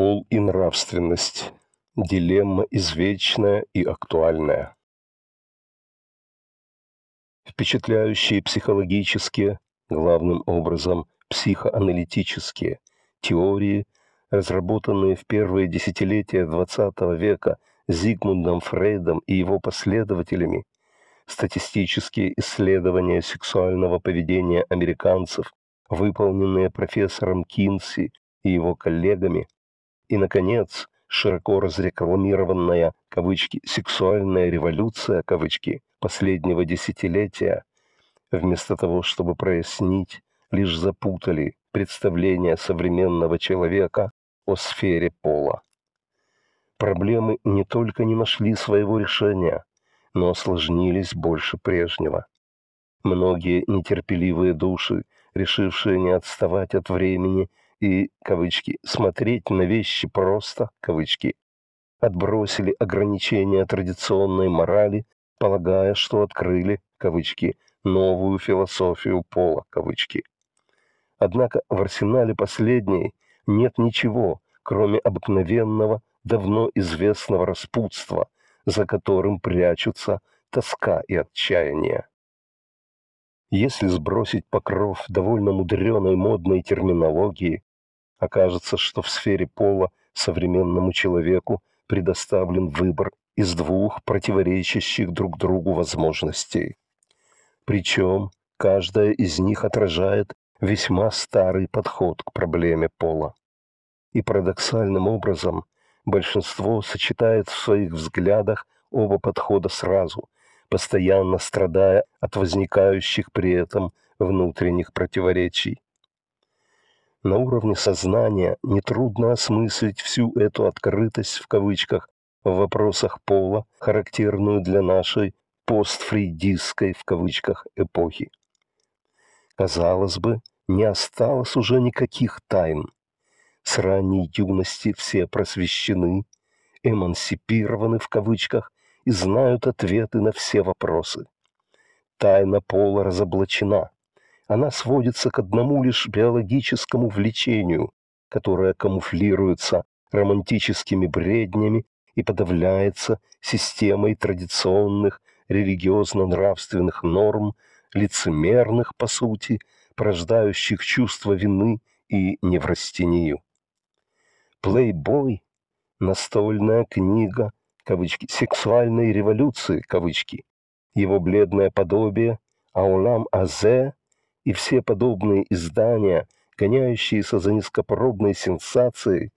пол и нравственность. Дилемма извечная и актуальная. Впечатляющие психологические, главным образом психоаналитические, теории, разработанные в первые десятилетия XX века Зигмундом Фрейдом и его последователями, статистические исследования сексуального поведения американцев, выполненные профессором Кинси и его коллегами, и, наконец, широко разрекламированная кавычки «сексуальная революция» кавычки последнего десятилетия, вместо того, чтобы прояснить, лишь запутали представление современного человека о сфере пола. Проблемы не только не нашли своего решения, но осложнились больше прежнего. Многие нетерпеливые души, решившие не отставать от времени и, кавычки, смотреть на вещи просто, кавычки, отбросили ограничения традиционной морали, полагая, что открыли, кавычки, новую философию пола, кавычки. Однако в арсенале последней нет ничего, кроме обыкновенного, давно известного распутства, за которым прячутся тоска и отчаяние. Если сбросить покров довольно мудреной модной терминологии, окажется, что в сфере пола современному человеку предоставлен выбор из двух противоречащих друг другу возможностей. Причем каждая из них отражает весьма старый подход к проблеме пола. И парадоксальным образом большинство сочетает в своих взглядах оба подхода сразу, постоянно страдая от возникающих при этом внутренних противоречий на уровне сознания нетрудно осмыслить всю эту «открытость» в кавычках в вопросах пола, характерную для нашей постфрейдистской в кавычках эпохи. Казалось бы, не осталось уже никаких тайн. С ранней юности все просвещены, эмансипированы в кавычках и знают ответы на все вопросы. Тайна пола разоблачена, она сводится к одному лишь биологическому влечению, которое камуфлируется романтическими бреднями и подавляется системой традиционных религиозно-нравственных норм, лицемерных, по сути, порождающих чувство вины и неврастению. «Плейбой» — настольная книга, кавычки, «сексуальной революции», кавычки, его бледное подобие «Аулам Азе» и все подобные издания, гоняющиеся за низкопробной сенсацией,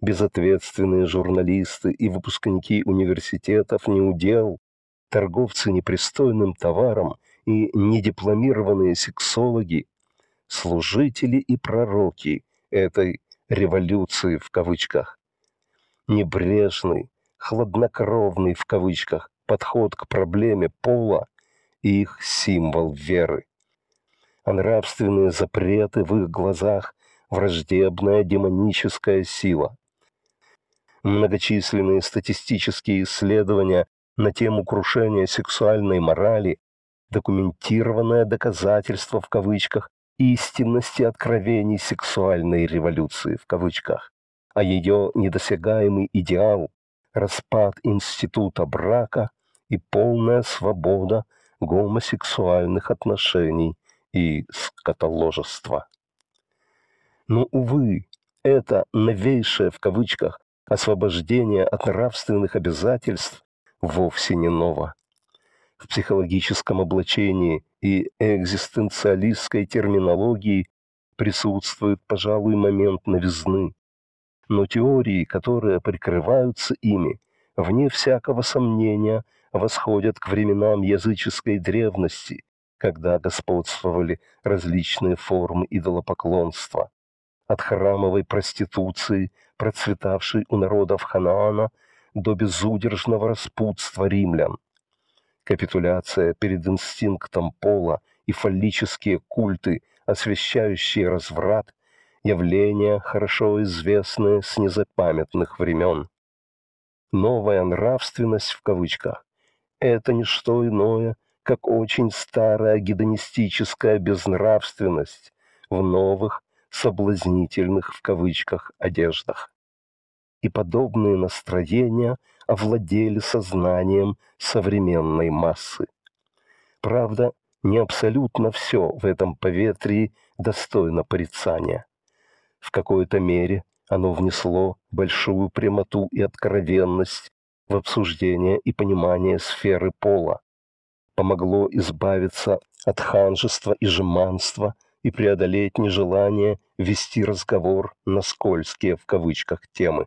безответственные журналисты и выпускники университетов неудел, торговцы непристойным товаром и недипломированные сексологи, служители и пророки этой «революции» в кавычках. Небрежный, хладнокровный в кавычках подход к проблеме пола и их символ веры. А нравственные запреты в их глазах враждебная демоническая сила. Многочисленные статистические исследования на тему крушения сексуальной морали, документированное доказательство в кавычках истинности откровений сексуальной революции в кавычках, а ее недосягаемый идеал – распад института брака и полная свобода гомосексуальных отношений и скотоложества. Но, увы, это новейшее в кавычках освобождение от нравственных обязательств вовсе не ново. В психологическом облачении и экзистенциалистской терминологии присутствует, пожалуй, момент новизны. Но теории, которые прикрываются ими, вне всякого сомнения, восходят к временам языческой древности, когда господствовали различные формы идолопоклонства, от храмовой проституции, процветавшей у народов Ханаана, до безудержного распутства римлян. Капитуляция перед инстинктом пола и фаллические культы, освещающие разврат, явления, хорошо известные с незапамятных времен. Новая нравственность в кавычках – это не что иное – как очень старая гедонистическая безнравственность в новых соблазнительных в кавычках одеждах. И подобные настроения овладели сознанием современной массы. Правда, не абсолютно все в этом поветрии достойно порицания. В какой-то мере оно внесло большую прямоту и откровенность в обсуждение и понимание сферы пола, помогло избавиться от ханжества и жеманства и преодолеть нежелание вести разговор на скользкие в кавычках темы.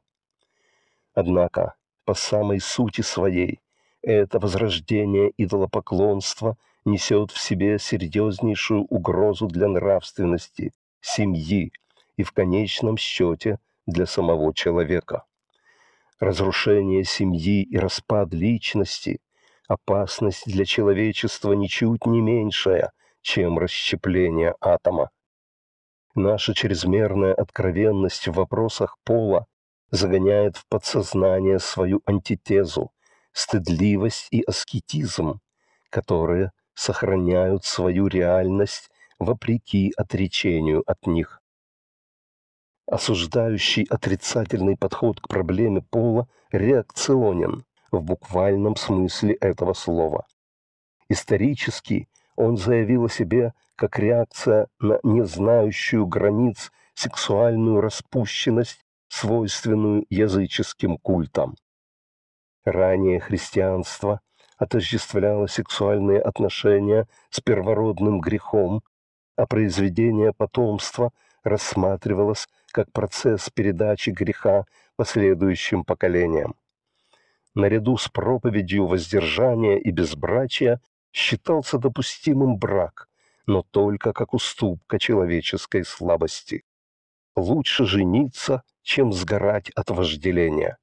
Однако, по самой сути своей, это возрождение идолопоклонства несет в себе серьезнейшую угрозу для нравственности, семьи и в конечном счете для самого человека. Разрушение семьи и распад личности опасность для человечества ничуть не меньшая, чем расщепление атома. Наша чрезмерная откровенность в вопросах пола загоняет в подсознание свою антитезу, стыдливость и аскетизм, которые сохраняют свою реальность вопреки отречению от них. Осуждающий отрицательный подход к проблеме пола реакционен, в буквальном смысле этого слова. Исторически он заявил о себе как реакция на незнающую границ сексуальную распущенность, свойственную языческим культам. Ранее христианство отождествляло сексуальные отношения с первородным грехом, а произведение потомства рассматривалось как процесс передачи греха последующим поколениям наряду с проповедью воздержания и безбрачия считался допустимым брак, но только как уступка человеческой слабости. Лучше жениться, чем сгорать от вожделения.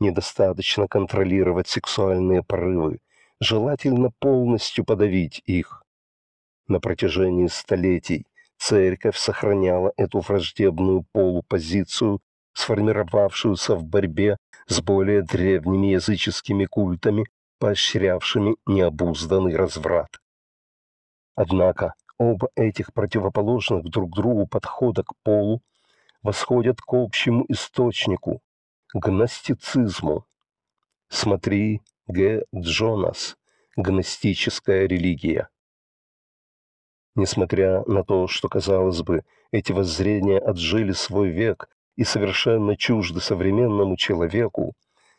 Недостаточно контролировать сексуальные порывы, желательно полностью подавить их. На протяжении столетий церковь сохраняла эту враждебную полупозицию сформировавшуюся в борьбе с более древними языческими культами, поощрявшими необузданный разврат. Однако оба этих противоположных друг другу подхода к полу восходят к общему источнику – гностицизму. Смотри Г. Джонас «Гностическая религия». Несмотря на то, что, казалось бы, эти воззрения отжили свой век и совершенно чужды современному человеку,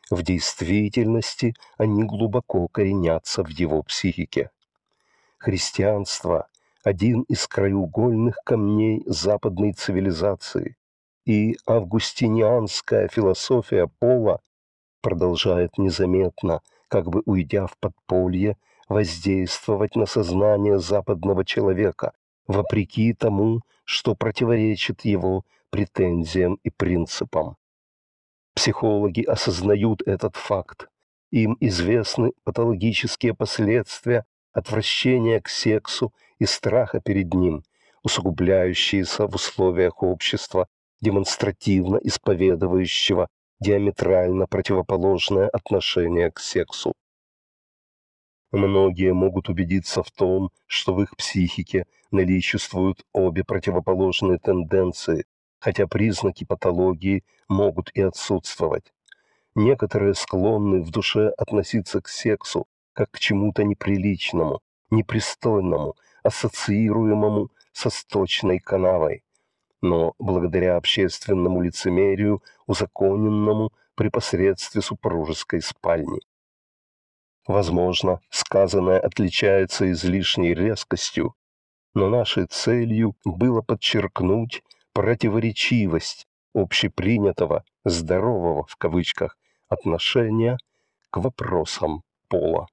в действительности они глубоко коренятся в его психике. Христианство – один из краеугольных камней западной цивилизации, и августинианская философия Пола продолжает незаметно, как бы уйдя в подполье, воздействовать на сознание западного человека, вопреки тому, что противоречит его претензиям и принципам. Психологи осознают этот факт. Им известны патологические последствия отвращения к сексу и страха перед ним, усугубляющиеся в условиях общества, демонстративно исповедующего диаметрально противоположное отношение к сексу. Многие могут убедиться в том, что в их психике наличествуют обе противоположные тенденции, хотя признаки патологии могут и отсутствовать. Некоторые склонны в душе относиться к сексу как к чему-то неприличному, непристойному, ассоциируемому со сточной канавой. Но благодаря общественному лицемерию, узаконенному при посредстве супружеской спальни. Возможно, сказанное отличается излишней резкостью, но нашей целью было подчеркнуть противоречивость общепринятого «здорового» в кавычках отношения к вопросам пола.